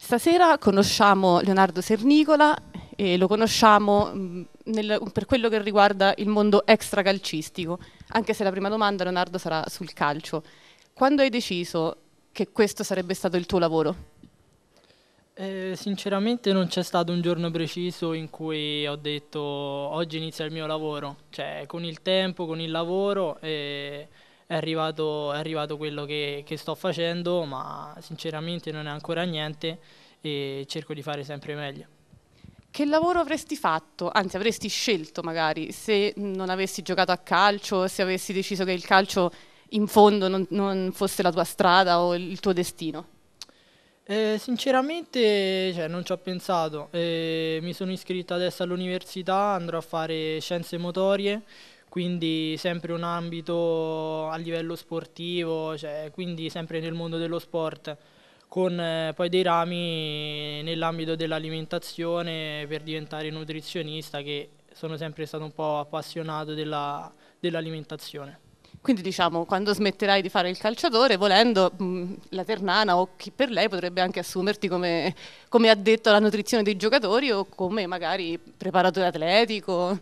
Stasera conosciamo Leonardo Sernicola e lo conosciamo mm, nel, per quello che riguarda il mondo extracalcistico, anche se la prima domanda, Leonardo, sarà sul calcio. Quando hai deciso che questo sarebbe stato il tuo lavoro? Eh, sinceramente non c'è stato un giorno preciso in cui ho detto oggi inizia il mio lavoro, cioè con il tempo, con il lavoro e eh, è arrivato, è arrivato quello che, che sto facendo, ma sinceramente non è ancora niente e cerco di fare sempre meglio. Che lavoro avresti fatto, anzi avresti scelto magari, se non avessi giocato a calcio, se avessi deciso che il calcio in fondo non, non fosse la tua strada o il tuo destino? Eh, sinceramente cioè, non ci ho pensato, eh, mi sono iscritta adesso all'università, andrò a fare scienze motorie, quindi sempre un ambito a livello sportivo, cioè, quindi sempre nel mondo dello sport, con eh, poi dei rami nell'ambito dell'alimentazione per diventare nutrizionista che sono sempre stato un po' appassionato della, dell'alimentazione. Quindi diciamo, quando smetterai di fare il calciatore, volendo, mm, la Ternana o chi per lei potrebbe anche assumerti come, come addetto alla nutrizione dei giocatori o come magari preparatore atletico.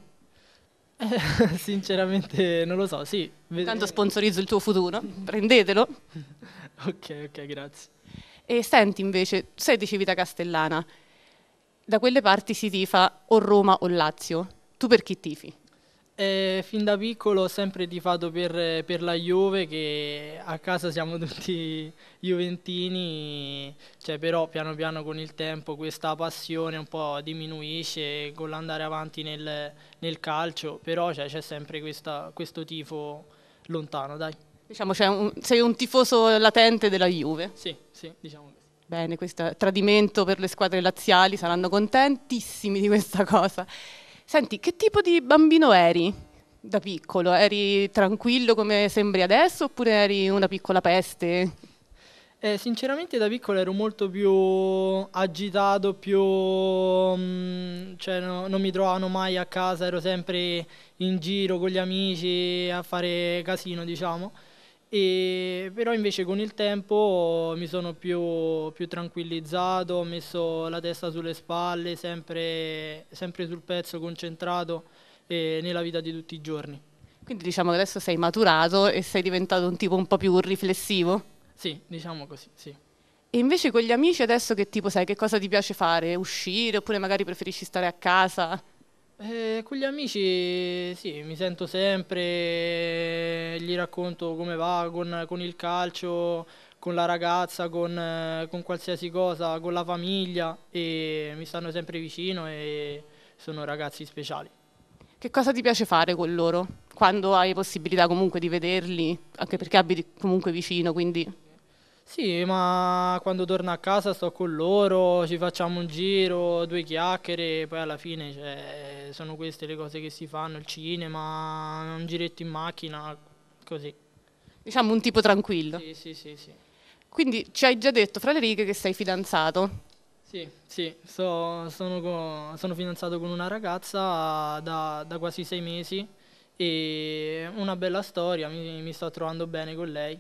sinceramente non lo so, sì. Tanto sponsorizzo il tuo futuro, prendetelo. ok, ok, grazie. E senti invece, sei di Civita Castellana, da quelle parti si tifa o Roma o Lazio, tu per chi tifi? Eh, fin da piccolo ho sempre tifato per, per, la Juve, che a casa siamo tutti juventini, cioè, però piano piano con il tempo questa passione un po' diminuisce con l'andare avanti nel, nel calcio, però cioè, c'è sempre questa, questo tifo lontano, dai. Diciamo, cioè un, sei un tifoso latente della Juve. Sì, sì, diciamo così. Bene, questo tradimento per le squadre laziali, saranno contentissimi di questa cosa. Senti, che tipo di bambino eri da piccolo? Eri tranquillo come sembri adesso oppure eri una piccola peste? Eh, sinceramente da piccolo ero molto più agitato, più... Mm, cioè no, non mi trovavano mai a casa, ero sempre in giro con gli amici a fare casino, diciamo. E, però invece con il tempo mi sono più, più, tranquillizzato, ho messo la testa sulle spalle, sempre, sempre sul pezzo, concentrato eh, nella vita di tutti i giorni. Quindi diciamo che adesso sei maturato e sei diventato un tipo un po' più riflessivo? Sì, diciamo così, sì. E invece con gli amici adesso che tipo sai, che cosa ti piace fare? Uscire oppure magari preferisci stare a casa? Eh, con gli amici sì, mi sento sempre racconto come va con, con il calcio, con la ragazza, con, eh, con, qualsiasi cosa, con la famiglia e mi stanno sempre vicino e sono ragazzi speciali. Che cosa ti piace fare con loro? Quando hai possibilità comunque di vederli, anche perché abiti comunque vicino, quindi... Sì, ma quando torno a casa sto con loro, ci facciamo un giro, due chiacchiere, poi alla fine cioè, sono queste le cose che si fanno, il cinema, un giretto in macchina, Così. Diciamo un tipo tranquillo. Sì, sì, sì, sì. Quindi ci hai già detto fra le righe che sei fidanzato. Sì, sì, so, sono, con, sono, fidanzato con una ragazza da, da, quasi sei mesi e una bella storia, mi, mi sto trovando bene con lei.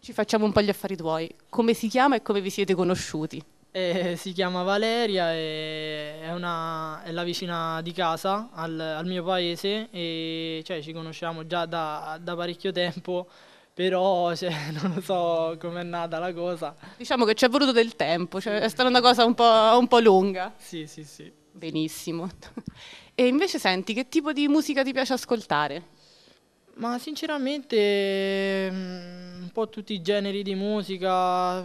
Ci facciamo un po' gli affari tuoi. Come si chiama e come vi siete conosciuti? E si chiama Valeria e è, una, è la vicina di casa al, al mio paese e cioè, ci conosciamo già da, da parecchio tempo però cioè, non so com'è nata la cosa. Diciamo che ci è voluto del tempo, cioè, è stata una cosa un po', un po', lunga. Sì, sì, sì. Benissimo. E invece senti, che tipo di musica ti piace ascoltare? Ma sinceramente mm, un po' tutti i generi di musica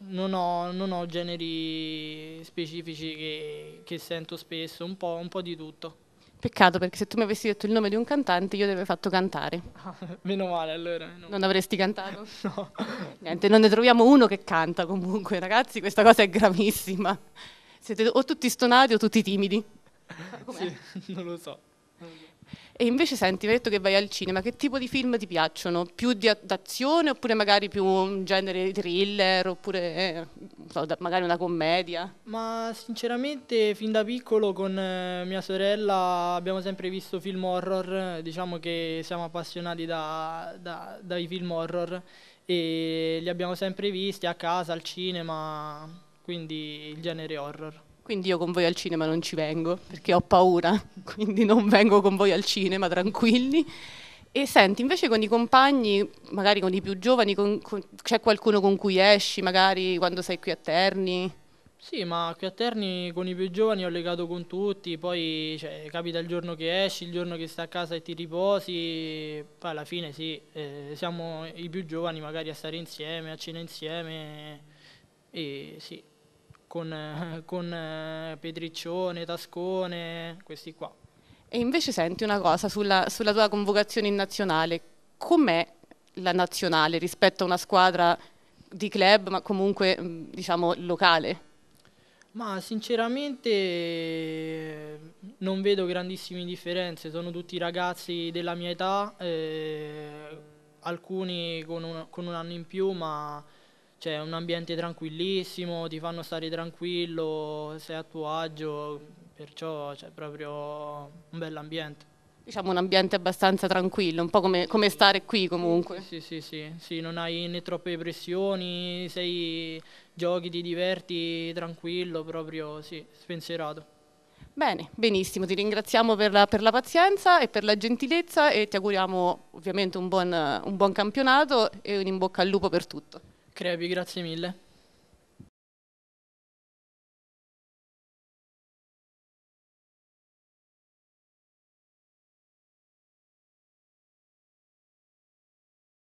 non ho, non ho generi specifici che, che sento spesso, un po', un po' di tutto. Peccato perché se tu mi avessi detto il nome di un cantante io ti avrei fatto cantare. meno male allora. Meno male. Non avresti cantato? no. Niente, non ne troviamo uno che canta comunque, ragazzi, questa cosa è gravissima. Siete o tutti stonati o tutti timidi. Sì, non lo so. E invece senti, mi hai detto che vai al cinema, che tipo di film ti piacciono? Più di d'azione oppure magari più un genere thriller oppure eh, so, da, magari una commedia? Ma sinceramente fin da piccolo con eh, mia sorella abbiamo sempre visto film horror, diciamo che siamo appassionati da, da, dai film horror e li abbiamo sempre visti a casa, al cinema, quindi il genere horror. Quindi io con voi al cinema non ci vengo perché ho paura, quindi non vengo con voi al cinema, tranquilli. E senti, invece con i compagni, magari con i più giovani, con, con, c'è qualcuno con cui esci, magari quando sei qui a Terni? Sì, ma qui a Terni con i più giovani ho legato con tutti, poi cioè, capita il giorno che esci, il giorno che stai a casa e ti riposi, poi alla fine sì, eh, siamo i più giovani magari a stare insieme, a cena insieme, e sì con, con eh, Pedriccione, Tascone, questi qua. E invece senti una cosa sulla, sulla tua convocazione in nazionale, com'è la nazionale rispetto a una squadra di club ma comunque mm, diciamo locale? Ma sinceramente non vedo grandissime differenze, sono tutti ragazzi della mia età, eh, alcuni con un, con un, anno in più, ma c'è cioè, un ambiente tranquillissimo, ti fanno stare tranquillo, sei a tuo agio, perciò c'è cioè, proprio un bell'ambiente diciamo un ambiente abbastanza tranquillo, un po' come, come stare qui comunque. Sì, sì, sì, sì, non hai né troppe pressioni, sei, giochi, ti diverti tranquillo, proprio sì, spensierato. Bene, benissimo, ti ringraziamo per la, per la pazienza e per la gentilezza e ti auguriamo ovviamente un buon, un buon campionato e un in bocca al lupo per tutto. Crepi, grazie mille.